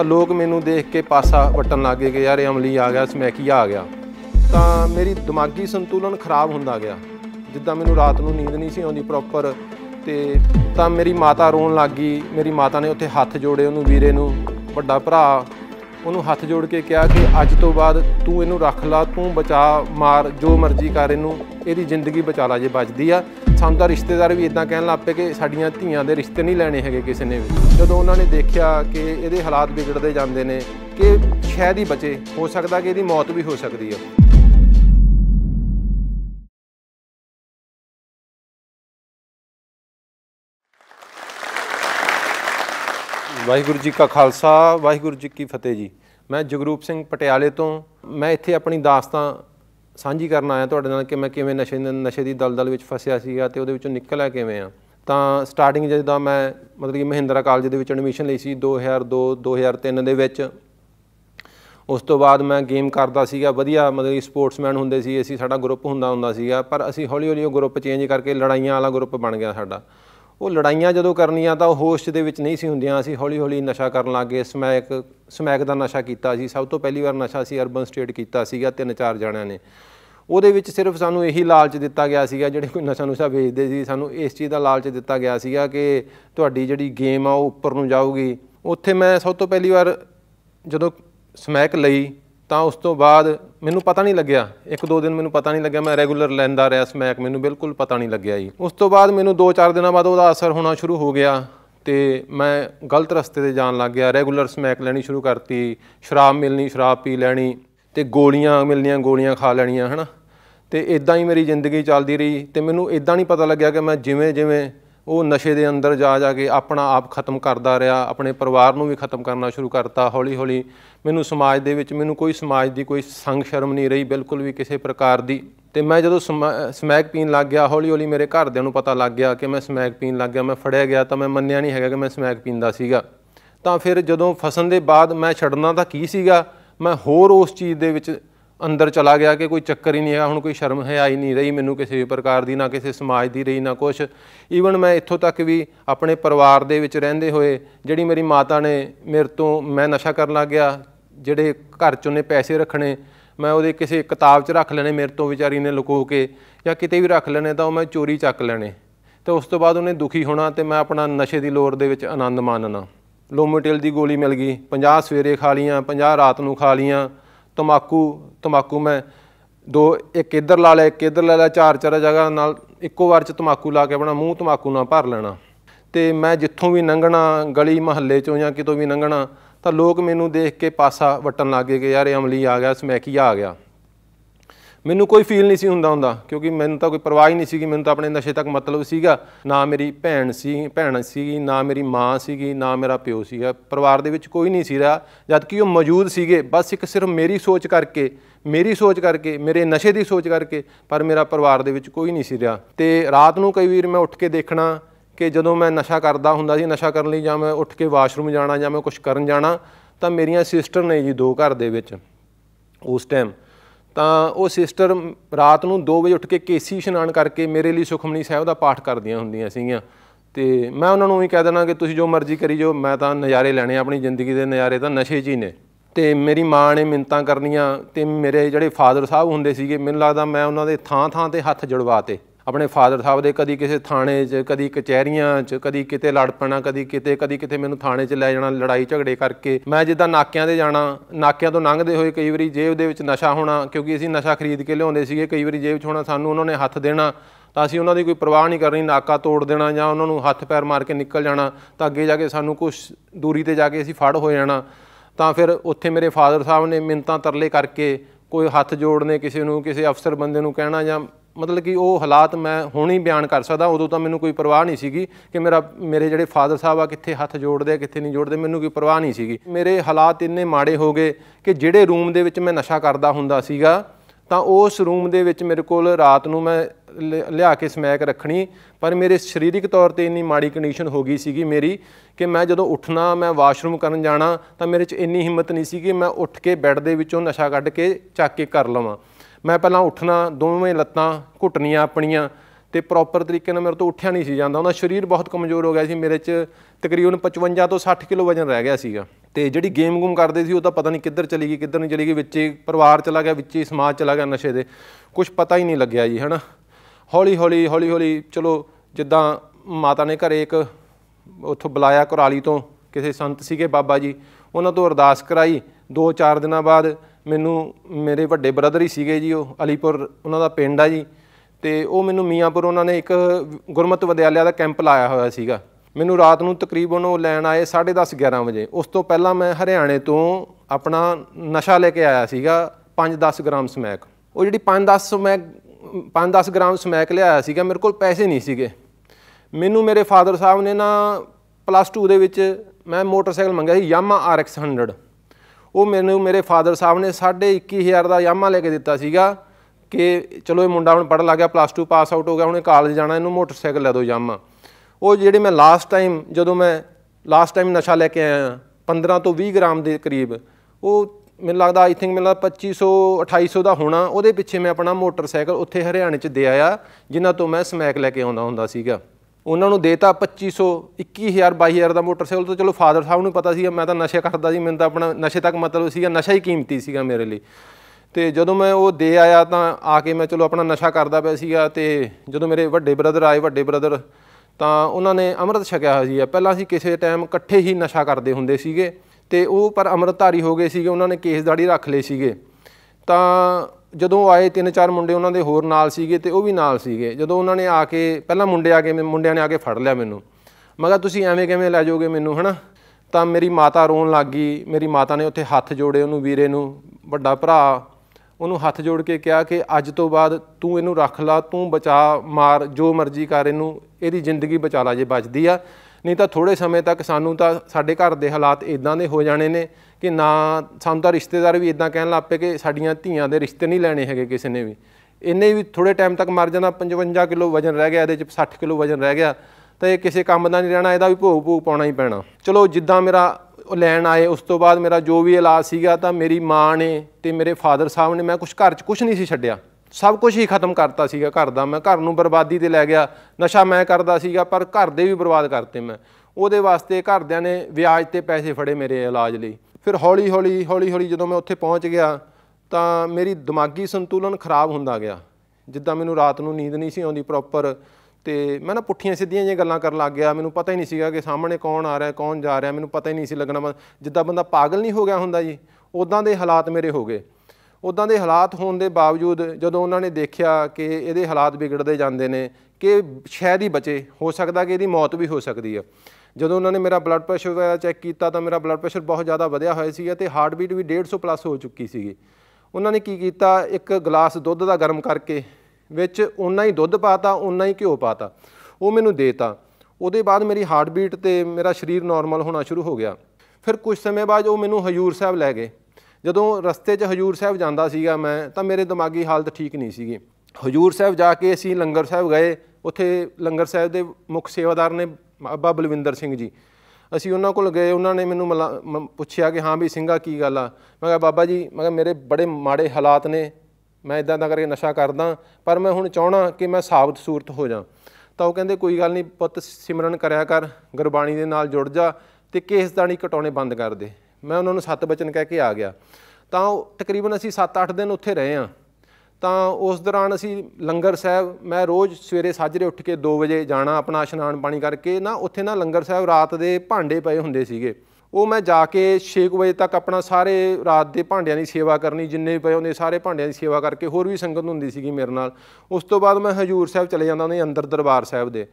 ਤਾਂ ਲੋਕ ਮੈਨੂੰ ਦੇਖ ਕੇ ਪਾਸਾ ਵਟਣ ਲੱਗ ਗਏ ਕਿ ਯਾਰ ਇਹ ਅਮਲੀ ਆ ਗਿਆ ਸਮੈਕੀਆ ਆ ਗਿਆ ਤਾਂ ਮੇਰੀ ਦਿਮਾਗੀ ਸੰਤੁਲਨ ਖਰਾਬ ਹੁੰਦਾ ਗਿਆ ਜਿੱਦਾਂ ਮੈਨੂੰ ਰਾਤ ਨੂੰ ਨੀਂਦ ਨਹੀਂ ਸੀ ਆਉਂਦੀ ਪ੍ਰੋਪਰ ਤੇ ਤਾਂ ਮੇਰੀ ਮਾਤਾ ਰੋਣ ਲੱਗ ਗਈ ਮੇਰੀ ਮਾਤਾ ਨੇ ਉੱਥੇ ਹੱਥ ਜੋੜੇ ਉਹਨੂੰ ਵੀਰੇ ਨੂੰ ਵੱਡਾ ਭਰਾ ਉਹਨੂੰ ਹੱਥ ਜੋੜ ਕੇ ਕਿਹਾ ਕਿ ਅੱਜ ਤੋਂ ਬਾਅਦ ਤੂੰ ਇਹਨੂੰ ਰੱਖ ਲਾ ਤੂੰ ਬਚਾ ਮਾਰ ਜੋ ਮਰਜ਼ੀ ਕਰ ਇਹਨੂੰ ਇਹਦੀ ਜ਼ਿੰਦਗੀ ਬਚਾ ਲਾ ਜੇ ਬਚਦੀ ਆ ਸਾਨੂੰ ਤਾਂ ਰਿਸ਼ਤੇਦਾਰ ਵੀ ਇਦਾਂ ਕਹਿਣ ਲੱਪੇ ਕਿ ਸਾਡੀਆਂ ਧੀਆਂ ਦੇ ਰਿਸ਼ਤੇ ਨਹੀਂ ਲੈਣੇ ਹੈਗੇ ਕਿਸੇ ਨੇ ਵੀ ਜਦੋਂ ਉਹਨਾਂ ਨੇ ਦੇਖਿਆ ਕਿ ਇਹਦੇ ਹਾਲਾਤ ਵਿਗੜਦੇ ਜਾਂਦੇ ਨੇ ਕਿ ਸ਼ਾਇਦ ਹੀ ਬਚੇ ਹੋ ਸਕਦਾ ਕਿ ਇਹਦੀ ਮੌਤ ਵੀ ਹੋ ਸਕਦੀ ਆ ਵਾਹਿਗੁਰੂ ਜੀ ਕਾ ਖਾਲਸਾ ਵਾਹਿਗੁਰੂ ਜੀ ਕੀ ਫਤਿਹ ਜੀ ਮੈਂ ਜਗਰੂਪ ਸਿੰਘ ਪਟਿਆਲੇ ਤੋਂ ਮੈਂ ਇੱਥੇ ਆਪਣੀ ਦਾਸਤਾਨ ਸਾਂਝੀ ਕਰਨ ਆਇਆ ਤੁਹਾਡੇ ਨਾਲ ਕਿ ਮੈਂ ਕਿਵੇਂ ਨਸ਼ੇ ਨਸ਼ੇ ਦੀ ਦਲਦਲ ਵਿੱਚ ਫਸਿਆ ਸੀਗਾ ਤੇ ਉਹਦੇ ਵਿੱਚੋਂ ਨਿਕਲਿਆ ਕਿਵੇਂ ਆ ਤਾਂ ਸਟਾਰਟਿੰਗ ਜਦੋਂ ਮੈਂ ਮਤਲਬ ਕਿ ਮਹਿੰਦਰਾ ਕਾਲਜ ਦੇ ਵਿੱਚ ਐਡਮਿਸ਼ਨ ਲਈ ਸੀ 2002 2003 ਦੇ ਵਿੱਚ ਉਸ ਤੋਂ ਬਾਅਦ ਮੈਂ ਗੇਮ ਕਰਦਾ ਸੀਗਾ ਵਧੀਆ ਮਤਲਬ ਕਿ ਸਪੋਰਟਸਮੈਨ ਹੁੰਦੇ ਸੀ ਅਸੀਂ ਸਾਡਾ ਗਰੁੱਪ ਹੁੰਦਾ ਹੁੰਦਾ ਸੀਗਾ ਪਰ ਅਸੀਂ ਹੌਲੀ ਹੌਲੀ ਉਹ ਗਰੁੱਪ ਚੇਂਜ ਕਰਕੇ ਲੜਾਈਆਂ ਵਾਲਾ ਗਰੁੱਪ ਬਣ ਗਿਆ ਸਾਡਾ ਉਹ ਲੜਾਈਆਂ ਜਦੋਂ ਕਰਨੀਆਂ ਤਾਂ ਉਹ ਹੋਸ਼ ਦੇ ਵਿੱਚ ਨਹੀਂ ਸੀ ਹੁੰਦੀਆਂ ਅਸੀਂ ਹੌਲੀ-ਹੌਲੀ ਨਸ਼ਾ ਕਰਨ ਲੱਗੇ ਸਮੈਕ ਸਮੈਕ ਦਾ ਨਸ਼ਾ ਕੀਤਾ ਸੀ ਸਭ ਤੋਂ ਪਹਿਲੀ ਵਾਰ ਨਸ਼ਾ ਸੀ ਅਰਬਨ ਸਟੇਟ ਕੀਤਾ ਸੀਗਾ ਤਿੰਨ ਚਾਰ ਜਣਿਆਂ ਨੇ ਉਹਦੇ ਵਿੱਚ ਸਿਰਫ ਸਾਨੂੰ ਇਹੀ ਲਾਲਚ ਦਿੱਤਾ ਗਿਆ ਸੀਗਾ ਜਿਹੜੇ ਕੋਈ ਨਸ਼ਾ ਨੁਸ਼ਾ ਵੇਚਦੇ ਸੀ ਸਾਨੂੰ ਇਸ ਚੀਜ਼ ਦਾ ਲਾਲਚ ਦਿੱਤਾ ਗਿਆ ਸੀਗਾ ਕਿ ਤੁਹਾਡੀ ਜਿਹੜੀ ਗੇਮ ਆ ਉਹ ਉੱਪਰ ਨੂੰ ਜਾਊਗੀ ਉੱਥੇ ਮੈਂ ਸਭ ਤੋਂ ਪਹਿਲੀ ਵਾਰ ਜਦੋਂ ਸਮੈਕ ਲਈ ਤਾਂ ਉਸ ਤੋਂ ਬਾਅਦ ਮੈਨੂੰ ਪਤਾ ਨਹੀਂ ਲੱਗਿਆ ਇੱਕ ਦੋ ਦਿਨ ਮੈਨੂੰ ਪਤਾ ਨਹੀਂ ਲੱਗਿਆ ਮੈਂ ਰੈਗੂਲਰ ਲੈਂਦਾ ਰਿਹਾ ਸਮੈਕ ਮੈਨੂੰ ਬਿਲਕੁਲ ਪਤਾ ਨਹੀਂ ਲੱਗਿਆ ਜੀ ਉਸ ਤੋਂ ਬਾਅਦ ਮੈਨੂੰ 2-4 ਦਿਨਾਂ ਬਾਅਦ ਉਹਦਾ ਅਸਰ ਹੋਣਾ ਸ਼ੁਰੂ ਹੋ ਗਿਆ ਤੇ ਮੈਂ ਗਲਤ ਰਸਤੇ ਤੇ ਜਾਣ ਲੱਗ ਗਿਆ ਰੈਗੂਲਰ ਸਮੈਕ ਲੈਣੀ ਸ਼ੁਰੂ ਕਰਤੀ ਸ਼ਰਾਬ ਮਿਲਣੀ ਸ਼ਰਾਬ ਪੀ ਲੈਣੀ ਤੇ ਗੋਲੀਆਂ ਮਿਲਣੀਆਂ ਗੋਲੀਆਂ ਖਾ ਲੈਣੀਆਂ ਹਨਾ ਤੇ ਇਦਾਂ ਹੀ ਮੇਰੀ ਜ਼ਿੰਦਗੀ ਚੱਲਦੀ ਰਹੀ ਤੇ ਮੈਨੂੰ ਇਦਾਂ ਨਹੀਂ ਪਤਾ ਲੱਗਿਆ ਕਿ ਮੈਂ ਜਿਵੇਂ ਜਿਵੇਂ ਉਹ ਨਸ਼ੇ ਦੇ ਅੰਦਰ ਜਾ ਜਾ ਕੇ ਆਪਣਾ ਆਪ ਖਤਮ ਕਰਦਾ ਰਿਹਾ ਆਪਣੇ ਪਰਿਵਾਰ ਨੂੰ ਵੀ ਖਤਮ ਕਰਨਾ ਸ਼ੁਰੂ ਕਰਤਾ ਹੌਲੀ ਹੌਲੀ ਮੈਨੂੰ ਸਮਾਜ ਦੇ ਵਿੱਚ ਮੈਨੂੰ ਕੋਈ ਸਮਾਜ ਦੀ ਕੋਈ ਸੰਗ ਸ਼ਰਮ ਨਹੀਂ ਰਹੀ ਬਿਲਕੁਲ ਵੀ ਕਿਸੇ ਪ੍ਰਕਾਰ ਦੀ ਤੇ ਮੈਂ ਜਦੋਂ ਸਮੈਕ ਪੀਣ ਲੱਗ ਗਿਆ ਹੌਲੀ ਹੌਲੀ ਮੇਰੇ ਘਰਦਿਆਂ ਨੂੰ ਪਤਾ ਲੱਗ ਗਿਆ ਕਿ ਮੈਂ ਸਮੈਕ ਪੀਣ ਲੱਗ ਗਿਆ ਮੈਂ ਫੜਿਆ ਗਿਆ ਤਾਂ ਮੈਂ ਮੰਨਿਆ ਨਹੀਂ ਹੈਗਾ ਕਿ ਮੈਂ ਸਮੈਕ ਪੀਂਦਾ ਸੀਗਾ ਤਾਂ ਫਿਰ ਜਦੋਂ ਫਸਣ ਦੇ ਬਾਅਦ ਮੈਂ ਛੱਡਣਾ ਤਾਂ ਕੀ ਸੀਗਾ ਮੈਂ ਹੋਰ ਉਸ ਚੀਜ਼ ਦੇ ਵਿੱਚ ਅੰਦਰ ਚਲਾ ਗਿਆ ਕਿ ਕੋਈ ਚੱਕਰ ਹੀ ਨਹੀਂ ਹੈ ਹੁਣ ਕੋਈ ਸ਼ਰਮ ਹੈ ਆਈ ਨਹੀਂ ਰਹੀ ਮੈਨੂੰ ਕਿਸੇ ਵੀ ਪ੍ਰਕਾਰ ਦੀ ਨਾ ਕਿਸੇ ਸਮਾਜ ਦੀ ਰਹੀ ਨਾ ਕੁਛ ਈਵਨ ਮੈਂ ਇੱਥੋਂ ਤੱਕ ਵੀ ਆਪਣੇ ਪਰਿਵਾਰ ਦੇ ਵਿੱਚ ਰਹਿੰਦੇ ਹੋਏ ਜਿਹੜੀ ਮੇਰੀ ਮਾਤਾ ਨੇ ਮੇਰੇ ਤੋਂ ਮੈਂ ਨਸ਼ਾ ਕਰਨ ਲੱਗ ਗਿਆ ਜਿਹੜੇ ਘਰ ਚੋਂ ਨੇ ਪੈਸੇ ਰੱਖਣੇ ਮੈਂ ਉਹਦੇ ਕਿਸੇ ਕਿਤਾਬ 'ਚ ਰੱਖ ਲੈਣੇ ਮੇਰੇ ਤੋਂ ਵਿਚਾਰੀ ਨੇ ਲੁਕੋ ਕੇ ਜਾਂ ਕਿਤੇ ਵੀ ਰੱਖ ਲੈਣੇ ਤਾਂ ਉਹ ਮੈਂ ਚੋਰੀ ਚੱਕ ਲੈਣੇ ਤੇ ਉਸ ਤੋਂ ਬਾਅਦ ਉਹਨੇ ਦੁਖੀ ਹੋਣਾ ਤੇ ਮੈਂ ਆਪਣਾ ਨਸ਼ੇ ਦੀ ਲੋਰ ਦੇ ਵਿੱਚ ਆਨੰਦ ਮਾਣਨਾ ਲੋਮੋਟਿਲ ਦੀ ਗੋਲੀ ਮਿਲ ਗਈ 50 ਸਵੇਰੇ ਖਾ ਲੀਆਂ 50 ਰਾਤ ਨੂੰ ਖਾ ਲੀਆਂ ਤਮਾਕੂ ਤਮਾਕੂ ਮੈਂ ਦੋ ਇੱਕ ਇੱਧਰ ਲਾ ਲਿਆ ਇੱਕ ਇੱਧਰ ਲਾ ਲਿਆ ਚਾਰ ਚਾਰ ਜਗ੍ਹਾ ਨਾਲ ਇੱਕੋ ਵਾਰ ਚ ਤਮਾਕੂ ਲਾ ਕੇ ਆਪਣਾ ਮੂੰਹ ਤਮਾਕੂ ਨਾਲ ਭਰ ਲੈਣਾ ਤੇ ਮੈਂ ਜਿੱਥੋਂ ਵੀ ਨੰਗਣਾ ਗਲੀ ਮਹੱਲੇ ਚੋਂ ਜਾਂ ਕਿਤੋਂ ਵੀ ਨੰਗਣਾ ਤਾਂ ਲੋਕ ਮੈਨੂੰ ਦੇਖ ਕੇ ਪਾਸਾ ਵਟਣ ਲੱਗੇ ਕਿ ਯਾਰ ਇਹ ਅਮਲੀ ਆ ਗਿਆ ਸਮੈਕੀ ਆ ਗਿਆ ਮੈਨੂੰ ਕੋਈ ਫੀਲ ਨਹੀਂ ਸੀ ਹੁੰਦਾ ਹੁੰਦਾ ਕਿਉਂਕਿ ਮੈਨੂੰ ਤਾਂ ਕੋਈ ਪਰਵਾਹ ਹੀ ਨਹੀਂ ਸੀ ਕਿ ਮੈਨੂੰ ਤਾਂ ਆਪਣੇ ਨਸ਼ੇ ਤੱਕ ਮਤਲਬ ਸੀਗਾ ਨਾ ਮੇਰੀ ਭੈਣ ਸੀ ਭੈਣ ਸੀਗੀ ਨਾ ਮੇਰੀ ਮਾਂ ਸੀਗੀ ਨਾ ਮੇਰਾ ਪਿਓ ਸੀਗਾ ਪਰਿਵਾਰ ਦੇ ਵਿੱਚ ਕੋਈ ਨਹੀਂ ਸੀ ਰਿਹਾ ਜਦ ਕਿ ਉਹ ਮੌਜੂਦ ਸੀਗੇ ਬਸ ਇੱਕ ਸਿਰਫ ਮੇਰੀ ਸੋਚ ਕਰਕੇ ਮੇਰੀ ਸੋਚ ਕਰਕੇ ਮੇਰੇ ਨਸ਼ੇ ਦੀ ਸੋਚ ਕਰਕੇ ਪਰ ਮੇਰਾ ਪਰਿਵਾਰ ਦੇ ਵਿੱਚ ਕੋਈ ਨਹੀਂ ਸੀ ਰਿਹਾ ਤੇ ਰਾਤ ਨੂੰ ਕਈ ਵਾਰ ਮੈਂ ਉੱਠ ਕੇ ਦੇਖਣਾ ਕਿ ਜਦੋਂ ਮੈਂ ਨਸ਼ਾ ਕਰਦਾ ਹੁੰਦਾ ਸੀ ਨਸ਼ਾ ਕਰਨ ਲਈ ਜਾਂ ਮੈਂ ਉੱਠ ਕੇ ਵਾਸ਼ਰੂਮ ਜਾਣਾ ਜਾਂ ਮੈਂ ਕੁਝ ਕਰਨ ਜਾਣਾ ਤਾਂ ਮੇਰੀਆਂ ਸਿਸਟਰ ਨੇ ਜੀ ਦੋ ਘਰ ਦੇ ਵਿੱਚ ਉਸ ਟਾਈਮ ਤਾਂ ਉਹ ਸਿਸਟਰ ਰਾਤ ਨੂੰ 2 ਵਜੇ ਉੱਠ ਕੇ ਕੇਸੀ ਇਸ਼ਨਾਨ ਕਰਕੇ ਮੇਰੇ ਲਈ ਸੁਖਮਨੀ ਸਾਹਿਬ ਦਾ ਪਾਠ ਕਰਦੀਆਂ ਹੁੰਦੀਆਂ ਸੀਗੀਆਂ ਤੇ ਮੈਂ ਉਹਨਾਂ ਨੂੰ ਵੀ ਕਹਿ ਦੇਣਾ ਕਿ ਤੁਸੀਂ ਜੋ ਮਰਜ਼ੀ ਕਰੀ ਜੋ ਮੈਂ ਤਾਂ ਨਜ਼ਾਰੇ ਲੈਣੇ ਆਪਣੀ ਜ਼ਿੰਦਗੀ ਦੇ ਨਜ਼ਾਰੇ ਤਾਂ ਨਸ਼ੇ 'ਚ ਹੀ ਨੇ ਤੇ ਮੇਰੀ ਮਾਂ ਨੇ ਮਿੰਤਾਂ ਕਰਨੀਆਂ ਤੇ ਮੇਰੇ ਜਿਹੜੇ ਫਾਦਰ ਸਾਹਿਬ ਹੁੰਦੇ ਸੀਗੇ ਮੈਨੂੰ ਲੱਗਦਾ ਮੈਂ ਉਹਨਾਂ ਦੇ ਥਾਂ ਥਾਂ ਤੇ ਹੱਥ ਜੜਵਾਤੇ ਆਪਣੇ ਫਾਦਰ ਸਾਹਿਬ ਦੇ ਕਦੀ ਕਿਸੇ ਥਾਣੇ 'ਚ ਕਦੀ ਕਚਹਿਰੀਆਂ 'ਚ ਕਦੀ ਕਿਤੇ ਲੜ ਪੈਣਾ ਕਦੀ ਕਿਤੇ ਕਦੀ ਕਿਤੇ ਮੈਨੂੰ ਥਾਣੇ 'ਚ ਲੈ ਜਾਣਾ ਲੜਾਈ ਝਗੜੇ ਕਰਕੇ ਮੈਂ ਜਿੱਦਾਂ ਨਾਕਿਆਂ ਤੇ ਜਾਣਾ ਨਾਕਿਆਂ ਤੋਂ ਲੰਘਦੇ ਹੋਏ ਕਈ ਵਾਰੀ ਜੇਬ ਦੇ ਵਿੱਚ ਨਸ਼ਾ ਹੋਣਾ ਕਿਉਂਕਿ ਅਸੀਂ ਨਸ਼ਾ ਖਰੀਦ ਕੇ ਲਿਆਉਂਦੇ ਸੀਗੇ ਕਈ ਵਾਰੀ ਜੇਬ 'ਚ ਹੋਣਾ ਸਾਨੂੰ ਉਹਨਾਂ ਨੇ ਹੱਥ ਦੇਣਾ ਤਾਂ ਅਸੀਂ ਉਹਨਾਂ ਦੀ ਕੋਈ ਪਰਵਾਹ ਨਹੀਂ ਕਰਨੀ ਨਾਕਾ ਤੋੜ ਦੇਣਾ ਜਾਂ ਉਹਨਾਂ ਨੂੰ ਹੱਥ ਪੈਰ ਮਾਰ ਕੇ ਨਿਕਲ ਜਾਣਾ ਤਾਂ ਅੱਗੇ ਜਾ ਕੇ ਸਾਨੂੰ ਕੁਝ ਦੂਰੀ ਤੇ ਜਾ ਕੇ ਅਸੀਂ ਫੜ ਹੋ ਜਾਣਾ ਤਾਂ ਫਿਰ ਉੱਥੇ ਮੇਰੇ ਫਾਦਰ ਸਾਹਿਬ ਨੇ ਮਿੰਤਾਂ ਤਰਲੇ ਕਰਕੇ ਕੋਈ ਹੱਥ ਜੋੜਨੇ ਕਿਸੇ ਨੂੰ ਕਿਸੇ ਅਫਸਰ ਬੰਦੇ ਨੂੰ ਕਹਿਣਾ ਜਾਂ ਮਤਲਬ ਕਿ ਉਹ ਹਾਲਾਤ ਮੈਂ ਹੁਣ ਹੀ ਬਿਆਨ ਕਰ ਸਕਦਾ ਉਦੋਂ ਤਾਂ ਮੈਨੂੰ ਕੋਈ ਪਰਵਾਹ ਨਹੀਂ ਸੀਗੀ ਕਿ ਮੇਰਾ ਮੇਰੇ ਜਿਹੜੇ ਫਾਦਰ ਸਾਹਿਬ ਆ ਕਿੱਥੇ ਹੱਥ ਜੋੜਦੇ ਆ ਕਿੱਥੇ ਨਹੀਂ ਜੋੜਦੇ ਮੈਨੂੰ ਕੋਈ ਪਰਵਾਹ ਨਹੀਂ ਸੀਗੀ ਮੇਰੇ ਹਾਲਾਤ ਇੰਨੇ ਮਾੜੇ ਹੋ ਗਏ ਕਿ ਜਿਹੜੇ ਰੂਮ ਦੇ ਵਿੱਚ ਮੈਂ ਨਸ਼ਾ ਕਰਦਾ ਹੁੰਦਾ ਸੀਗਾ ਤਾਂ ਉਸ ਰੂਮ ਦੇ ਵਿੱਚ ਮੇਰੇ ਕੋਲ ਰਾਤ ਨੂੰ ਮੈਂ ਲਿਆ ਕੇ ਸਮੈਕ ਰੱਖਣੀ ਪਰ ਮੇਰੇ ਸਰੀਰਕ ਤੌਰ ਤੇ ਇੰਨੀ ਮਾੜੀ ਕੰਡੀਸ਼ਨ ਹੋ ਗਈ ਸੀਗੀ ਮੇਰੀ ਕਿ ਮੈਂ ਜਦੋਂ ਉੱਠਣਾ ਮੈਂ ਵਾਸ਼ਰੂਮ ਕਰਨ ਜਾਣਾ ਤਾਂ ਮੇਰੇ 'ਚ ਇੰਨੀ ਹਿੰਮਤ ਨਹੀਂ ਸੀ ਕਿ ਮੈਂ ਉੱਠ ਕੇ ਬੈੱਡ ਦੇ ਵਿੱਚੋਂ ਨਸ਼ਾ ਕੱਢ ਕੇ ਚੱਕ ਕੇ ਕਰ ਲਵਾਂ ਮੈਂ ਪਹਿਲਾਂ ਉੱਠਣਾ ਦੋਵੇਂ ਲੱਤਾਂ ਘੁੱਟਣੀਆਂ ਆਪਣੀਆਂ ਤੇ ਪ੍ਰੋਪਰ ਤਰੀਕੇ ਨਾਲ ਮੇਰੇ ਤੋਂ ਉੱਠਿਆ ਨਹੀਂ ਸੀ ਜਾਂਦਾ ਉਹਦਾ ਸਰੀਰ ਬਹੁਤ ਕਮਜ਼ੋਰ ਹੋ ਗਿਆ ਸੀ ਮੇਰੇ 'ਚ ਤਕਰੀਬਨ 55 ਤੋਂ 60 ਕਿਲੋ ਵਜਨ ਰਹਿ ਗਿਆ ਸੀਗਾ ਤੇ ਜਿਹੜੀ ਗੇਮ ਗੂਮ ਕਰਦੇ ਸੀ ਉਹ ਤਾਂ ਪਤਾ ਨਹੀਂ ਕਿੱਧਰ ਚਲੀ ਗਈ ਕਿੱਧਰ ਨਹੀਂ ਚਲੀ ਗਈ ਵਿੱਚੇ ਪਰਿਵਾਰ ਚਲਾ ਗਿਆ ਵਿੱਚੇ ਸਮਾਜ ਚਲਾ ਗਿਆ ਨਸ਼ੇ ਦੇ ਕੁਝ ਪਤਾ ਹੀ ਨਹੀਂ ਲੱਗਿਆ ਜੀ ਹਨਾ ਹੌਲੀ ਹੌਲੀ ਹੌਲੀ ਹੌਲੀ ਚਲੋ ਜਿੱਦਾਂ ਮਾਤਾ ਨੇ ਘਰੇ ਇੱਕ ਉੱਥੋਂ ਬੁਲਾਇਆ ਕੁਰਾਲੀ ਤੋਂ ਕਿਸੇ ਸੰਤ ਸੀਗੇ ਬਾਬਾ ਜੀ ਉਹਨਾਂ ਤੋਂ ਅਰਦਾਸ ਕਰਾਈ 2-4 ਦਿਨਾਂ ਬਾਅਦ ਮੈਨੂੰ ਮੇਰੇ ਵੱਡੇ ਬ੍ਰਦਰ ਹੀ ਸੀਗੇ ਜੀ ਉਹ ਅਲੀਪੁਰ ਉਹਨਾਂ ਦਾ ਪਿੰਡ ਆ ਜੀ ਤੇ ਉਹ ਮੈਨੂੰ ਮੀਆਂਪੁਰ ਉਹਨਾਂ ਨੇ ਇੱਕ ਗੁਰਮਤ ਵਿਦਿਆਲਿਆ ਦਾ ਕੈਂਪ ਲਾਇਆ ਹੋਇਆ ਸੀਗਾ ਮੈਨੂੰ ਰਾਤ ਨੂੰ ਤਕਰੀਬਨ ਉਹ ਲੈਣ ਆਏ 10:30 11 ਵਜੇ ਉਸ ਤੋਂ ਪਹਿਲਾਂ ਮੈਂ ਹਰਿਆਣੇ ਤੋਂ ਆਪਣਾ ਨਸ਼ਾ ਲੈ ਕੇ ਆਇਆ ਸੀਗਾ 5-10 ਗ੍ਰਾਮ ਸਮੈਕ ਉਹ ਜਿਹੜੀ 5-10 ਸਮੈਕ 5-10 ਗ੍ਰਾਮ ਸਮੈਕ ਲਿਆਇਆ ਸੀਗਾ ਮੇਰੇ ਕੋਲ ਪੈਸੇ ਨਹੀਂ ਸੀਗੇ ਮੈਨੂੰ ਮੇਰੇ ਫਾਦਰ ਸਾਹਿਬ ਨੇ ਨਾ ਪਲੱਸ 2 ਦੇ ਵਿੱਚ ਮੈਂ ਮੋਟਰਸਾਈਕਲ ਮੰਗਿਆ ਸੀ ਯਾਮਾ RX 100 ਉਹ ਮੈਨੂੰ ਮੇਰੇ ਫਾਦਰ ਸਾਹਿਬ ਨੇ 21000 ਦਾ ਯਾਮਾ ਲੈ ਕੇ ਦਿੱਤਾ ਸੀਗਾ ਕਿ ਚਲੋ ਇਹ ਮੁੰਡਾ ਹੁਣ ਪੜਨ ਲੱਗਿਆ ਪਲੱਸ 2 ਪਾਸ ਆਊਟ ਹੋ ਗਿਆ ਹੁਣ ਇਹ ਕਾਲਜ ਜਾਣਾ ਇਹਨੂੰ ਮੋਟਰਸਾਈਕਲ ਲੈ ਦਿਓ ਯਾਮਾ ਉਹ ਜਿਹੜੇ ਮੈਂ ਲਾਸਟ ਟਾਈਮ ਜਦੋਂ ਮੈਂ ਲਾਸਟ ਟਾਈਮ ਨਸ਼ਾ ਲੈ ਕੇ ਆਇਆ 15 ਤੋਂ 20 ਗ੍ਰਾਮ ਦੇ ਕਰੀਬ ਉਹ ਮੈਨੂੰ ਲੱਗਦਾ ਆਈ ਥਿੰਕ ਮੈਨੂੰ ਲੱਗਦਾ 2500 2800 ਦਾ ਹੋਣਾ ਉਹਦੇ ਪਿੱਛੇ ਮੈਂ ਆਪਣਾ ਮੋਟਰਸਾਈਕਲ ਉੱਥੇ ਹਰਿਆਣੇ 'ਚ ਦੇ ਆਇਆ ਜਿਨ੍ਹਾਂ ਤੋਂ ਮੈਂ ਸਮੈਕ ਲੈ ਕੇ ਆਉਂਦਾ ਹੁੰਦਾ ਸੀਗਾ ਉਹਨਾਂ ਨੂੰ ਦੇਤਾ 2500 21000 22000 ਦਾ ਮੋਟਰਸਾਈਕਲ ਤਾਂ ਚਲੋ ਫਾਦਰ ਸਾਹਿਬ ਨੂੰ ਪਤਾ ਸੀ ਮੈਂ ਤਾਂ ਨਸ਼ਾ ਕਰਦਾ ਸੀ ਮੈਨੂੰ ਤਾਂ ਆਪਣਾ ਨਸ਼ੇ ਤੱਕ ਮਤਲਬ ਸੀਗਾ ਨਸ਼ਾ ਹੀ ਕੀਮਤੀ ਸੀਗਾ ਮੇਰੇ ਲਈ ਤੇ ਜਦੋਂ ਮੈਂ ਉਹ ਦੇ ਆਇਆ ਤਾਂ ਆ ਕੇ ਮੈਂ ਚਲੋ ਆਪਣਾ ਨਸ਼ਾ ਕਰਦਾ ਪਿਆ ਸੀਗਾ ਤੇ ਜਦੋਂ ਮੇਰੇ ਵੱਡੇ ਬ੍ਰਦਰ ਆਏ ਵੱਡੇ ਬ੍ਰਦਰ ਤਾਂ ਉਹਨਾਂ ਨੇ ਅੰਮ੍ਰਿਤ ਛਕਿਆ ਹੋਇਆ ਸੀਗਾ ਪਹਿਲਾਂ ਅਸੀਂ ਕਿਸੇ ਟਾਈਮ ਇਕੱਠੇ ਹੀ ਨਸ਼ਾ ਕਰਦੇ ਹੁੰਦੇ ਸੀਗੇ ਤੇ ਉਹ ਪਰ ਅੰਮ੍ਰਿਤਧਾਰੀ ਹੋ ਗਏ ਸੀਗੇ ਉਹਨਾਂ ਨੇ ਕੇਸ ਦਾੜੀ ਰੱਖ ਲਈ ਸੀਗੇ ਤਾਂ ਜਦੋਂ ਆਏ ਤਿੰਨ ਚਾਰ ਮੁੰਡੇ ਉਹਨਾਂ ਦੇ ਹੋਰ ਨਾਲ ਸੀਗੇ ਤੇ ਉਹ ਵੀ ਨਾਲ ਸੀਗੇ ਜਦੋਂ ਉਹਨਾਂ ਨੇ ਆ ਕੇ ਪਹਿਲਾਂ ਮੁੰਡੇ ਆ ਕੇ ਮੁੰਡਿਆਂ ਨੇ ਆ ਕੇ ਫੜ ਲਿਆ ਮੈਨੂੰ ਮਗਾ ਤੁਸੀਂ ਐਵੇਂ ਕਿਵੇਂ ਲੈ ਜਾਓਗੇ ਮੈਨੂੰ ਹਨਾ ਤਾਂ ਮੇਰੀ ਮਾਤਾ ਰੋਣ ਲੱਗ ਗਈ ਮੇਰੀ ਮਾਤਾ ਨੇ ਉੱਥੇ ਹੱਥ ਜੋੜੇ ਉਹਨੂੰ ਵੀਰੇ ਨੂੰ ਵੱਡਾ ਭਰਾ ਉਹਨੂੰ ਹੱਥ ਜੋੜ ਕੇ ਕਿਹਾ ਕਿ ਅੱਜ ਤੋਂ ਬਾਅਦ ਤੂੰ ਇਹਨੂੰ ਰੱਖ ਲਾ ਤੂੰ ਬਚਾ ਮਾਰ ਜੋ ਮਰਜ਼ੀ ਕਰ ਇਹਨੂੰ ਇਹਦੀ ਜ਼ਿੰਦਗੀ ਬਚਾ ਲਾ ਜੇ ਬਚਦੀ ਆ ਨਹੀਂ ਤਾਂ ਥੋੜੇ ਸਮੇਂ ਤੱਕ ਸਾਨੂੰ ਤਾਂ ਸਾਡੇ ਘਰ ਦੇ ਹਾਲਾਤ ਇਦਾਂ ਦੇ ਹੋ ਜਾਣੇ ਨੇ ਕਿ ਨਾ ਸਾਨੂੰ ਤਾਂ ਰਿਸ਼ਤੇਦਾਰ ਵੀ ਇਦਾਂ ਕਹਿਣ ਲੱਗ ਪਏ ਕਿ ਸਾਡੀਆਂ ਧੀਆਂ ਦੇ ਰਿਸ਼ਤੇ ਨਹੀਂ ਲੈਣੇ ਹੈਗੇ ਕਿਸੇ ਨੇ ਵੀ ਇੰਨੇ ਵੀ ਥੋੜੇ ਟਾਈਮ ਤੱਕ ਮਰ ਜਾਣਾ 55 ਕਿਲੋ ਵਜਨ ਰਹਿ ਗਿਆ ਇਹਦੇ ਚ 60 ਕਿਲੋ ਵਜਨ ਰਹਿ ਗਿਆ ਤਾਂ ਇਹ ਕਿਸੇ ਕੰਮ ਦਾ ਨਹੀਂ ਰਹਿਣਾ ਇਹਦਾ ਵੀ ਭੋਗ ਭੋਗ ਪਾਉਣਾ ਹੀ ਪੈਣਾ ਚਲੋ ਜਿੱਦਾਂ ਮੇਰਾ ਲੈਣ ਆਏ ਉਸ ਤੋਂ ਬਾਅਦ ਮੇਰਾ ਜੋ ਵੀ ਇਲਾਜ ਸੀਗਾ ਤਾਂ ਮੇਰੀ ਮਾਂ ਨੇ ਤੇ ਮੇਰੇ ਫਾਦਰ ਸਾਹਿਬ ਨੇ ਮੈਂ ਕੁਝ ਘਰ 'ਚ ਕੁਝ ਨਹੀਂ ਸੀ ਛੱਡਿਆ ਸਭ ਕੁਝ ਹੀ ਖਤਮ ਕਰਤਾ ਸੀਗਾ ਘਰ ਦਾ ਮੈਂ ਘਰ ਨੂੰ ਬਰਬਾਦੀ ਤੇ ਲੈ ਗਿਆ ਨਸ਼ਾ ਮੈਂ ਕਰਦਾ ਸੀਗਾ ਪਰ ਘਰ ਦੇ ਵੀ ਬਰਬਾਦ ਕਰਤੇ ਮੈਂ ਉਹਦੇ ਵਾਸਤੇ ਘਰਦਿਆਂ ਨੇ ਵਿਆਜ ਤੇ ਪੈਸੇ ਫੜੇ ਮੇਰੇ ਇਲਾਜ ਲਈ ਫਿਰ ਹੌਲੀ ਹੌਲੀ ਹੌਲੀ ਹੌਲੀ ਜਦੋਂ ਮੈਂ ਉੱਥੇ ਪਹੁੰਚ ਗਿਆ ਤਾਂ ਮੇਰੀ ਦਿਮਾਗੀ ਸੰਤੁਲਨ ਖਰਾਬ ਹੁੰਦਾ ਗਿਆ ਜਿੱਦਾਂ ਮੈਨੂੰ ਰਾਤ ਨੂੰ ਨੀਂਦ ਨਹੀਂ ਸੀ ਆਉਂਦੀ ਪ੍ਰੋਪਰ ਤੇ ਮੈਂ ਨਾ ਪੁੱਠੀਆਂ ਸਿੱਧੀਆਂ ਜਿਹੀਆਂ ਗੱਲਾਂ ਕਰਨ ਲੱਗ ਗਿਆ ਮੈਨੂੰ ਪਤਾ ਹੀ ਨਹੀਂ ਸੀਗਾ ਕਿ ਸਾਹਮਣੇ ਕੌਣ ਆ ਰਿਹਾ ਕੌਣ ਜਾ ਰਿਹਾ ਮੈਨੂੰ ਪਤਾ ਹੀ ਨਹੀਂ ਸੀ ਲੱਗਣਾ ਜਿੱਦਾਂ ਬੰਦਾ ਪਾਗਲ ਨਹੀਂ ਹੋ ਗਿਆ ਹੁੰਦਾ ਜੀ ਉਦਾਂ ਦੇ ਹਾਲਾਤ ਮੇਰੇ ਹੋ ਗਏ ਉਦਾਂ ਦੇ ਹਾਲਾਤ ਹੋਣ ਦੇ ਬਾਵਜੂਦ ਜਦੋਂ ਉਹਨਾਂ ਨੇ ਦੇਖਿਆ ਕਿ ਇਹਦੇ ਹਾਲਾਤ ਵਿਗੜਦੇ ਜਾਂਦੇ ਨੇ ਕਿ ਸ਼ਾਇਦ ਹੀ ਬਚੇ ਹੋ ਸਕਦਾ ਕਿ ਇਹਦੀ ਮੌਤ ਵੀ ਹੋ ਸਕਦੀ ਹੈ ਜਦੋਂ ਉਹਨਾਂ ਨੇ ਮੇਰਾ ਬਲੱਡ ਪ੍ਰੈਸ਼ਰ ਵਗੈਰਾ ਚੈੱਕ ਕੀਤਾ ਤਾਂ ਮੇਰਾ ਬਲੱਡ ਪ੍ਰੈਸ਼ਰ ਬਹੁਤ ਜ਼ਿਆਦਾ ਵਧਿਆ ਹੋਇਆ ਸੀਗਾ ਤੇ ਹਾਰਟ ਬੀਟ ਵੀ 150 ਪਲੱਸ ਹੋ ਚੁੱਕੀ ਸੀਗੀ ਉਹਨਾਂ ਨੇ ਕੀ ਕੀਤਾ ਇੱਕ ਗਲਾਸ ਦੁੱਧ ਦਾ ਗਰਮ ਕਰਕੇ ਵਿੱਚ ਉਨਾ ਹੀ ਦੁੱਧ ਪਾਤਾ ਉਨਾ ਹੀ ਘਿਓ ਪਾਤਾ ਉਹ ਮੈਨੂੰ ਦੇਤਾ ਉਹਦੇ ਬਾਅਦ ਮੇਰੀ ਹਾਰਟ ਬੀਟ ਤੇ ਮੇਰਾ ਸਰੀਰ ਨਾਰਮਲ ਹੋਣਾ ਸ਼ੁਰੂ ਹੋ ਗਿਆ ਫਿਰ ਕੁਝ ਸਮੇਂ ਬਾਅਦ ਉਹ ਮੈਨੂੰ ਹਜੂਰ ਸਾਹਿਬ ਲੈ ਗਏ ਜਦੋਂ ਰਸਤੇ 'ਚ ਹਜੂਰ ਸਾਹਿਬ ਜਾਂਦਾ ਸੀਗਾ ਮੈਂ ਤਾਂ ਮੇਰੇ ਦਿਮਾਗੀ ਹਾਲਤ ਠੀਕ ਨਹੀਂ ਸੀਗੀ ਹਜੂਰ ਸਾਹਿਬ ਜਾ ਕੇ ਅਸੀਂ ਲੰਗਰ ਸਾਹਿਬ ਗਏ ਉੱਥੇ ਲੰਗਰ ਸਾਹਿਬ ਦੇ ਮੁੱਖ ਸੇਵਾਦਾਰ ਨੇ ਬਾਬਾ ਬਲਵਿੰਦਰ ਸਿੰਘ ਜੀ ਅਸੀਂ ਉਹਨਾਂ ਕੋਲ ਗਏ ਉਹਨਾਂ ਨੇ ਮੈਨੂੰ ਪੁੱਛਿਆ ਕਿ ਹਾਂ ਵੀ ਸਿੰਘਾ ਕੀ ਗੱਲ ਆ ਮੈਂ ਕਿਹਾ ਬਾਬਾ ਜੀ ਮੈਂ ਕਿਹਾ ਮੇਰੇ ਬੜੇ ਮਾੜੇ ਹਾਲਾਤ ਨੇ ਮੈਂ ਇਦਾਂ ਦਾ ਕਰਕੇ ਨਸ਼ਾ ਕਰਦਾ ਪਰ ਮੈਂ ਹੁਣ ਚਾਹਣਾ ਕਿ ਮੈਂ ਸਾਬਤ ਸੂਰਤ ਹੋ ਜਾ ਤਾਂ ਉਹ ਕਹਿੰਦੇ ਕੋਈ ਗੱਲ ਨਹੀਂ ਪੁੱਤ ਸਿਮਰਨ ਕਰਿਆ ਕਰ ਗੁਰਬਾਣੀ ਦੇ ਨਾਲ ਜੁੜ ਜਾ ਤੇ ਦਾਣੀ ਕਟਾਉਣੇ ਬੰਦ ਕਰ ਦੇ ਮੈਂ ਉਹਨਾਂ ਨੂੰ ਸੱਤ ਬਚਨ ਕਹਿ ਕੇ ਆ ਗਿਆ ਤਾਂ ਤਕਰੀਬਨ ਅਸੀਂ 7-8 ਦਿਨ ਉੱਥੇ ਰਹੇ ਆ ਤਾਂ ਉਸ ਦੌਰਾਨ ਅਸੀਂ ਲੰਗਰ ਸਾਹਿਬ ਮੈਂ ਰੋਜ਼ ਸਵੇਰੇ ਸਾਜਰੇ ਉੱਠ ਕੇ 2 ਵਜੇ ਜਾਣਾ ਆਪਣਾ ਇਸ਼ਨਾਨ ਪਾਣੀ ਕਰਕੇ ਨਾ ਉੱਥੇ ਨਾ ਲੰਗਰ ਸਾਹਿਬ ਰਾਤ ਦੇ ਭਾਂਡੇ ਪਏ ਹੁੰਦੇ ਸੀਗੇ ਉਹ ਮੈਂ ਜਾ ਕੇ 6 ਵਜੇ ਤੱਕ ਆਪਣਾ ਸਾਰੇ ਰਾਤ ਦੇ ਭਾਂਡਿਆਂ ਦੀ ਸੇਵਾ ਕਰਨੀ ਜਿੰਨੇ ਪਏ ਹੁੰਦੇ ਸਾਰੇ ਭਾਂਡਿਆਂ ਦੀ ਸੇਵਾ ਕਰਕੇ ਹੋਰ ਵੀ ਸੰਗਤ ਹੁੰਦੀ ਸੀਗੀ ਮੇਰੇ ਨਾਲ ਉਸ ਤੋਂ ਬਾਅਦ ਮੈਂ ਹਜੂਰ ਸਾਹਿਬ ਚਲੇ ਜਾਂਦਾ ਉਹਦੇ ਅੰਦਰ ਦਰਬਾਰ ਸਾਹਿਬ ਦੇ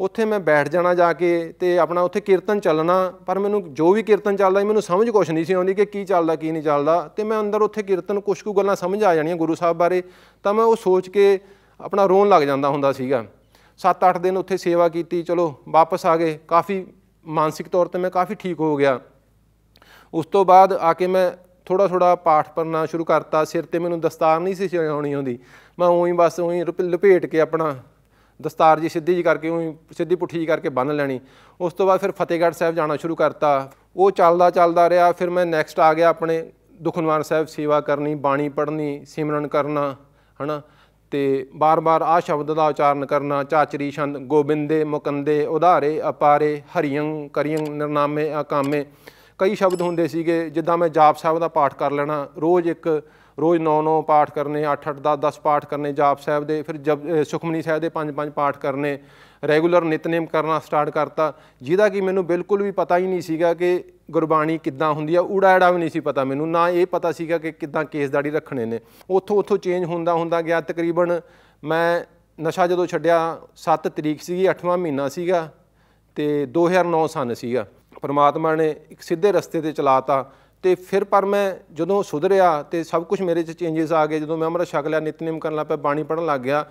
ਉੱਥੇ ਮੈਂ ਬੈਠ ਜਾਣਾ ਜਾ ਕੇ ਤੇ ਆਪਣਾ ਉੱਥੇ ਕੀਰਤਨ ਚੱਲਣਾ ਪਰ ਮੈਨੂੰ ਜੋ ਵੀ ਕੀਰਤਨ ਚੱਲਦਾ ਮੈਨੂੰ ਸਮਝ ਕੁਛ ਨਹੀਂ ਸੀ ਆਉਂਦੀ ਕਿ ਕੀ ਚੱਲਦਾ ਕੀ ਨਹੀਂ ਚੱਲਦਾ ਤੇ ਮੈਂ ਅੰਦਰ ਉੱਥੇ ਕੀਰਤਨ ਕੁਛ ਕੁ ਗੱਲਾਂ ਸਮਝ ਆ ਜਾਣੀਆਂ ਗੁਰੂ ਸਾਹਿਬ ਬਾਰੇ ਤਾਂ ਮੈਂ ਉਹ ਸੋਚ ਕੇ ਆਪਣਾ ਰੋਣ ਲੱਗ ਜਾਂਦਾ ਹੁੰਦਾ ਸੀਗਾ 7-8 ਦਿਨ ਉੱਥੇ ਸੇਵਾ ਕੀਤੀ ਚਲੋ ਵਾਪਸ ਆ ਗਏ ਕਾਫੀ ਮਾਨਸਿਕ ਤੌਰ ਤੇ ਮੈਂ ਕਾਫੀ ਠੀਕ ਹੋ ਗਿਆ ਉਸ ਤੋਂ ਬਾਅਦ ਆ ਕੇ ਮੈਂ ਥੋੜਾ ਥੋੜਾ ਪਾਠ ਪੜਨਾ ਸ਼ੁਰੂ ਕਰਤਾ ਸਿਰ ਤੇ ਮੈਨੂੰ ਦਸਤਾਰ ਨਹੀਂ ਸੀ ਆਉਣੀ ਹੁੰਦੀ ਮੈਂ ਉਹੀ ਬਸ ਉਹੀ ਲਪੇਟ ਕੇ ਆਪਣਾ ਦਸਤਾਰ ਜੀ ਸਿੱਧੀ ਜੀ ਕਰਕੇ ਉਹੀ ਸਿੱਧੀ ਪੁੱਠੀ ਜੀ ਕਰਕੇ ਬੰਨ ਲੈਣੀ ਉਸ ਤੋਂ ਬਾਅਦ ਫਿਰ ਫਤਿਹਗੜ੍ਹ ਸਾਹਿਬ ਜਾਣਾ ਸ਼ੁਰੂ ਕਰਤਾ ਉਹ ਚੱਲਦਾ ਚੱਲਦਾ ਰਿਹਾ ਫਿਰ ਮੈਂ ਨੈਕਸਟ ਆ ਗਿਆ ਆਪਣੇ ਦੁਖਨਵਾਨ ਸਾਹਿਬ ਸੇਵਾ ਕਰਨੀ ਬਾਣੀ ਪੜ੍ਹਨੀ ਸਿਮਰਨ ਕਰਨਾ ਹਨਾ ਤੇ ਬਾਰ-ਬਾਰ ਆ ਸ਼ਬਦ ਦਾ ਉਚਾਰਨ ਕਰਨਾ ਚਾਚਰੀ ਛੰਦ ਗੋਬਿੰਦੇ ਮੁਕੰਦੇ ਉਧਾਰੇ ਅਪਾਰੇ ਹਰੀਆਂ ਕਰੀਆਂ ਨਿਰਨਾਮੇ ਆਕਾਮੇ ਕਈ ਸ਼ਬਦ ਹੁੰਦੇ ਸੀਗੇ ਜਿੱਦਾਂ ਮੈਂ ਜਾਪ ਸਾਹਿਬ ਦਾ ਪਾਠ ਕਰ ਲੈਣਾ ਰੋਜ਼ ਇੱਕ ਰੋਜ ਨੌ ਨੌ ਪਾਠ ਕਰਨੇ 8-8 10-10 ਪਾਠ ਕਰਨੇ ਜਾਪ ਸਾਹਿਬ ਦੇ ਫਿਰ ਜਬ ਸੁਖਮਨੀ ਸਾਹਿਬ ਦੇ 5-5 ਪਾਠ ਕਰਨੇ ਰੈਗੂਲਰ ਨਿਤਨੇਮ ਕਰਨਾ ਸਟਾਰਟ ਕਰਤਾ ਜਿਹਦਾ ਕਿ ਮੈਨੂੰ ਬਿਲਕੁਲ ਵੀ ਪਤਾ ਹੀ ਨਹੀਂ ਸੀਗਾ ਕਿ ਗੁਰਬਾਣੀ ਕਿੱਦਾਂ ਹੁੰਦੀ ਆ ਊੜਾ ਐੜਾ ਵੀ ਨਹੀਂ ਸੀ ਪਤਾ ਮੈਨੂੰ ਨਾ ਇਹ ਪਤਾ ਸੀਗਾ ਕਿ ਕਿੱਦਾਂ ਕੇਸ ਦਾੜੀ ਰੱਖਣੇ ਨੇ ਉੱਥੋਂ ਉੱਥੋਂ ਚੇਂਜ ਹੁੰਦਾ ਹੁੰਦਾ ਗਿਆ ਤਕਰੀਬਨ ਮੈਂ ਨਸ਼ਾ ਜਦੋਂ ਛੱਡਿਆ 7 ਤਰੀਕ ਸੀਗੀ 8ਵਾਂ ਮਹੀਨਾ ਸੀਗਾ ਤੇ 2009 ਸਨ ਸੀਗਾ ਪਰਮਾਤਮਾ ਨੇ ਇੱਕ ਸਿੱਧੇ ਰਸਤੇ ਤੇ ਚਲਾਤਾ ਤੇ ਫਿਰ ਪਰ ਮੈਂ ਜਦੋਂ ਸੁਧਰਿਆ ਤੇ ਸਭ ਕੁਝ ਮੇਰੇ 'ਚ ਚੇਂਜਸ ਆ ਗਏ ਜਦੋਂ ਮੈਂ ਅਮਰ ਛਕ ਲਿਆ ਨਿਤਨੇਮ ਕਰਨ ਲੱਗ ਪਿਆ ਬਾਣੀ ਪੜਨ ਲੱਗ ਗਿਆ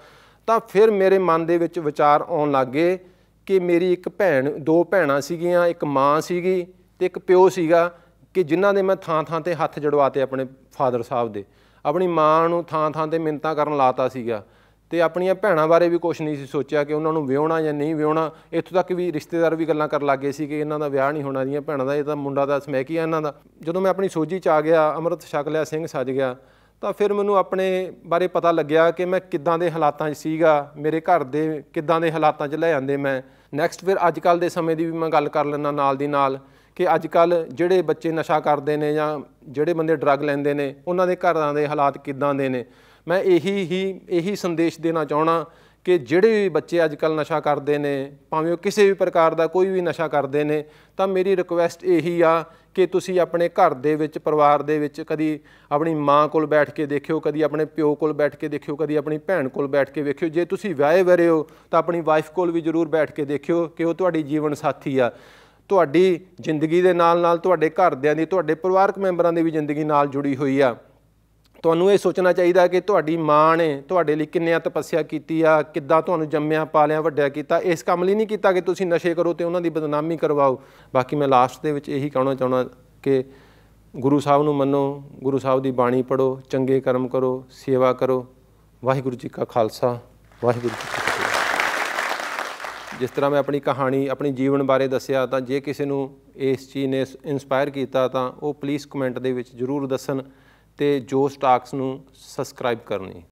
ਤਾਂ ਫਿਰ ਮੇਰੇ ਮਨ ਦੇ ਵਿੱਚ ਵਿਚਾਰ ਆਉਣ ਲੱਗੇ ਕਿ ਮੇਰੀ ਇੱਕ ਭੈਣ ਦੋ ਭੈਣਾਂ ਸੀਗੀਆਂ ਇੱਕ ਮਾਂ ਸੀਗੀ ਤੇ ਇੱਕ ਪਿਓ ਸੀਗਾ ਕਿ ਜਿਨ੍ਹਾਂ ਦੇ ਮੈਂ ਥਾਂ-ਥਾਂ ਤੇ ਹੱਥ ਜੜਵਾਤੇ ਆਪਣੇ ਫਾਦਰ ਸਾਹਿਬ ਦੇ ਆਪਣੀ ਮਾਂ ਨੂੰ ਥਾਂ-ਥਾਂ ਤੇ ਮਿੰਤਾ ਕਰਨ ਲਾਤਾ ਸੀਗਾ ਤੇ ਆਪਣੀਆਂ ਭੈਣਾਂ ਬਾਰੇ ਵੀ ਕੁਝ ਨਹੀਂ ਸੀ ਸੋਚਿਆ ਕਿ ਉਹਨਾਂ ਨੂੰ ਵਿਆਹਣਾ ਜਾਂ ਨਹੀਂ ਵਿਆਹਣਾ ਇੱਥੋਂ ਤੱਕ ਵੀ ਰਿਸ਼ਤੇਦਾਰ ਵੀ ਗੱਲਾਂ ਕਰਨ ਲੱਗੇ ਸੀ ਕਿ ਇਹਨਾਂ ਦਾ ਵਿਆਹ ਨਹੀਂ ਹੋਣਾ ਦੀਆਂ ਭੈਣਾਂ ਦਾ ਇਹ ਤਾਂ ਮੁੰਡਾ ਦਾ ਸਮੈਕੀ ਆ ਇਹਨਾਂ ਦਾ ਜਦੋਂ ਮੈਂ ਆਪਣੀ ਸੋਝੀ ਚ ਆ ਗਿਆ ਅਮਰਤ ਛਕ ਲਿਆ ਸਿੰਘ ਸੱਜ ਗਿਆ ਤਾਂ ਫਿਰ ਮੈਨੂੰ ਆਪਣੇ ਬਾਰੇ ਪਤਾ ਲੱਗਿਆ ਕਿ ਮੈਂ ਕਿੱਦਾਂ ਦੇ ਹਾਲਾਤਾਂ 'ਚ ਸੀਗਾ ਮੇਰੇ ਘਰ ਦੇ ਕਿੱਦਾਂ ਦੇ ਹਾਲਾਤਾਂ 'ਚ ਲੈ ਜਾਂਦੇ ਮੈਂ ਨੈਕਸਟ ਫਿਰ ਅੱਜ ਕੱਲ ਦੇ ਸਮੇਂ ਦੀ ਵੀ ਮੈਂ ਗੱਲ ਕਰ ਲੈਣਾ ਨਾਲ ਦੀ ਨਾਲ ਕਿ ਅੱਜ ਕੱਲ ਜਿਹੜੇ ਬੱਚੇ ਨਸ਼ਾ ਕਰਦੇ ਨੇ ਜਾਂ ਜਿਹੜੇ ਬੰਦੇ ਡਰੱਗ ਲੈਂਦੇ ਨੇ ਉਹਨਾਂ ਦੇ ਘਰਾਂ ਦੇ ਹਾਲਾਤ ਕਿੱਦਾਂ ਦੇ ਨੇ ਮੈਂ ਇਹੀ ਹੀ ਇਹੀ ਸੰਦੇਸ਼ ਦੇਣਾ ਚਾਹਣਾ ਕਿ ਜਿਹੜੇ ਵੀ ਬੱਚੇ ਅੱਜ ਕੱਲ ਨਸ਼ਾ ਕਰਦੇ ਨੇ ਭਾਵੇਂ ਉਹ ਕਿਸੇ ਵੀ ਪ੍ਰਕਾਰ ਦਾ ਕੋਈ ਵੀ ਨਸ਼ਾ ਕਰਦੇ ਨੇ ਤਾਂ ਮੇਰੀ ਰਿਕੁਐਸਟ ਇਹੀ ਆ ਕਿ ਤੁਸੀਂ ਆਪਣੇ ਘਰ ਦੇ ਵਿੱਚ ਪਰਿਵਾਰ ਦੇ ਵਿੱਚ ਕਦੀ ਆਪਣੀ ਮਾਂ ਕੋਲ ਬੈਠ ਕੇ ਦੇਖਿਓ ਕਦੀ ਆਪਣੇ ਪਿਓ ਕੋਲ ਬੈਠ ਕੇ ਦੇਖਿਓ ਕਦੀ ਆਪਣੀ ਭੈਣ ਕੋਲ ਬੈਠ ਕੇ ਵੇਖਿਓ ਜੇ ਤੁਸੀਂ ਵਿਆਹੇ ਵਰੇ ਹੋ ਤਾਂ ਆਪਣੀ ਵਾਈਫ ਕੋਲ ਵੀ ਜ਼ਰੂਰ ਬੈਠ ਕੇ ਦੇਖਿਓ ਕਿ ਉਹ ਤੁਹਾਡੀ ਜੀਵਨ ਸਾਥੀ ਆ ਤੁਹਾਡੀ ਜ਼ਿੰਦਗੀ ਦੇ ਨਾਲ ਨਾਲ ਤੁਹਾਡੇ ਘਰਦਿਆਂ ਦੀ ਤੁਹਾਡੇ ਪਰਿਵਾਰਕ ਮੈਂਬਰਾਂ ਦੀ ਵੀ ਜ਼ਿੰਦਗੀ ਨਾਲ ਜੁੜੀ ਹੋਈ ਆ ਤੁਹਾਨੂੰ ਇਹ ਸੋਚਣਾ ਚਾਹੀਦਾ ਕਿ ਤੁਹਾਡੀ ਮਾਂ ਨੇ ਤੁਹਾਡੇ ਲਈ ਕਿੰਨਿਆਂ ਤਪੱਸਿਆ ਕੀਤੀ ਆ ਕਿੱਦਾਂ ਤੁਹਾਨੂੰ ਜੰਮਿਆ ਪਾਲਿਆ ਵੱਡਿਆ ਕੀਤਾ ਇਸ ਕੰਮ ਲਈ ਨਹੀਂ ਕੀਤਾ ਕਿ ਤੁਸੀਂ ਨਸ਼ੇ ਕਰੋ ਤੇ ਉਹਨਾਂ ਦੀ ਬਦਨਾਮੀ ਕਰਵਾਓ ਬਾਕੀ ਮੈਂ ਲਾਸਟ ਦੇ ਵਿੱਚ ਇਹੀ ਕਹਿਣਾ ਚਾਹੁੰਦਾ ਕਿ ਗੁਰੂ ਸਾਹਿਬ ਨੂੰ ਮੰਨੋ ਗੁਰੂ ਸਾਹਿਬ ਦੀ ਬਾਣੀ ਪੜੋ ਚੰਗੇ ਕਰਮ ਕਰੋ ਸੇਵਾ ਕਰੋ ਵਾਹਿਗੁਰੂ ਜੀ ਕਾ ਖਾਲਸਾ ਵਾਹਿਗੁਰੂ ਜੀ ਕੀ ਫਤਿਹ ਜਿਸ ਤਰ੍ਹਾਂ ਮੈਂ ਆਪਣੀ ਕਹਾਣੀ ਆਪਣੀ ਜੀਵਨ ਬਾਰੇ ਦੱਸਿਆ ਤਾਂ ਜੇ ਕਿਸੇ ਨੂੰ ਇਸ ਚੀਜ਼ ਨੇ ਇਨਸਪਾਇਰ ਕੀਤਾ ਤਾਂ ਉਹ ਪਲੀਜ਼ ਕਮੈਂਟ ਦੇ ਵਿੱਚ ਜ਼ਰੂਰ ਦੱਸਣ ਤੇ ਜੋ ਸਟਾਕਸ ਨੂੰ ਸਬਸਕ੍ਰਾਈਬ ਕਰਨੀ